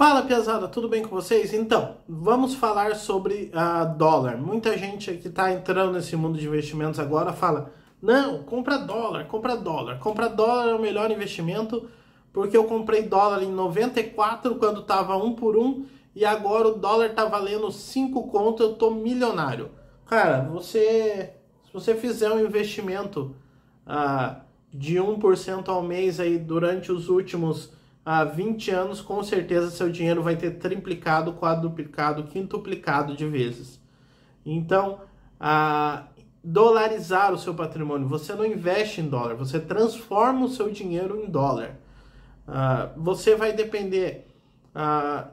Fala Piazada, tudo bem com vocês? Então, vamos falar sobre a uh, dólar. Muita gente que está entrando nesse mundo de investimentos agora fala: não, compra dólar, compra dólar. Compra dólar é o melhor investimento porque eu comprei dólar em 94 quando estava um por um e agora o dólar está valendo 5 conto, eu tô milionário. Cara, você, se você fizer um investimento uh, de 1% ao mês aí durante os últimos há 20 anos, com certeza seu dinheiro vai ter triplicado, quadruplicado, quintuplicado de vezes. Então, a dolarizar o seu patrimônio. Você não investe em dólar, você transforma o seu dinheiro em dólar. Uh, você vai depender, uh,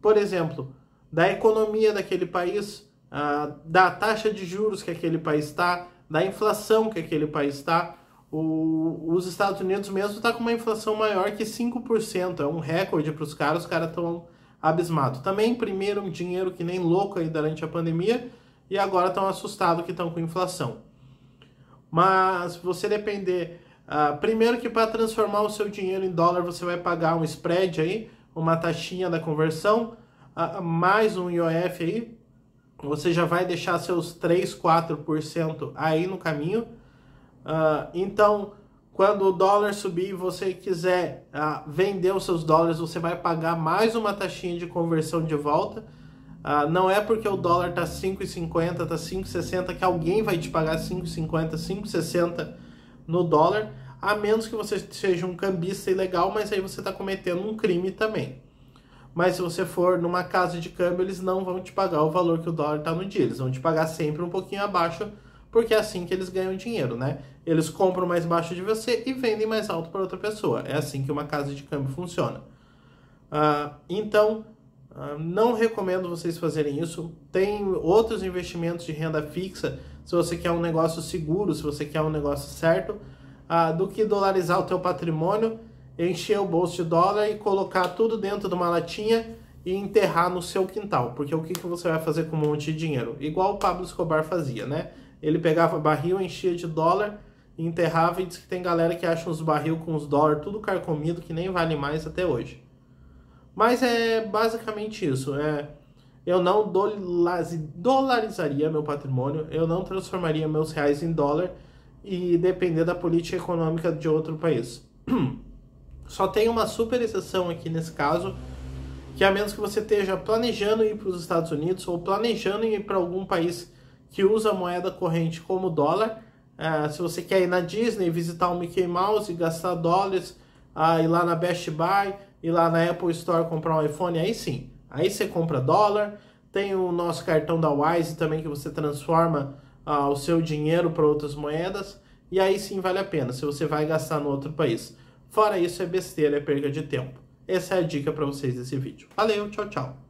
por exemplo, da economia daquele país, uh, da taxa de juros que aquele país está, da inflação que aquele país está. O, os Estados Unidos mesmo está com uma inflação maior que 5%, é um recorde para os caras, os caras estão abismados. Também imprimiram dinheiro que nem louco aí durante a pandemia e agora estão assustados que estão com inflação. Mas você depender, uh, primeiro que para transformar o seu dinheiro em dólar você vai pagar um spread aí, uma taxinha da conversão, uh, mais um IOF aí, você já vai deixar seus 3, 4% aí no caminho ah, então, quando o dólar subir e você quiser uh, vender os seus dólares, você vai pagar mais uma taxinha de conversão de volta. Uh, não é porque o dólar tá 5,50, tá 5,60 que alguém vai te pagar 5,50, 5,60 no dólar, a menos que você seja um cambista ilegal, mas aí você está cometendo um crime também. Mas se você for numa casa de câmbio, eles não vão te pagar o valor que o dólar está no dia, eles vão te pagar sempre um pouquinho abaixo porque é assim que eles ganham dinheiro, né? Eles compram mais baixo de você e vendem mais alto para outra pessoa. É assim que uma casa de câmbio funciona. Uh, então, uh, não recomendo vocês fazerem isso. Tem outros investimentos de renda fixa, se você quer um negócio seguro, se você quer um negócio certo, uh, do que dolarizar o teu patrimônio, encher o bolso de dólar e colocar tudo dentro de uma latinha e enterrar no seu quintal. Porque o que, que você vai fazer com um monte de dinheiro? Igual o Pablo Escobar fazia, né? Ele pegava barril, enchia de dólar, enterrava e diz que tem galera que acha uns barril com os dólar tudo carcomido que nem vale mais até hoje. Mas é basicamente isso. É, eu não dolarizaria meu patrimônio, eu não transformaria meus reais em dólar e depender da política econômica de outro país. Só tem uma super exceção aqui nesse caso, que a menos que você esteja planejando ir para os Estados Unidos ou planejando ir para algum país que usa moeda corrente como dólar. É, se você quer ir na Disney, visitar o Mickey Mouse, gastar dólares, ah, ir lá na Best Buy, ir lá na Apple Store comprar um iPhone, aí sim. Aí você compra dólar. Tem o nosso cartão da Wise também que você transforma ah, o seu dinheiro para outras moedas. E aí sim vale a pena, se você vai gastar no outro país. Fora isso, é besteira, é perda de tempo. Essa é a dica para vocês desse vídeo. Valeu, tchau, tchau.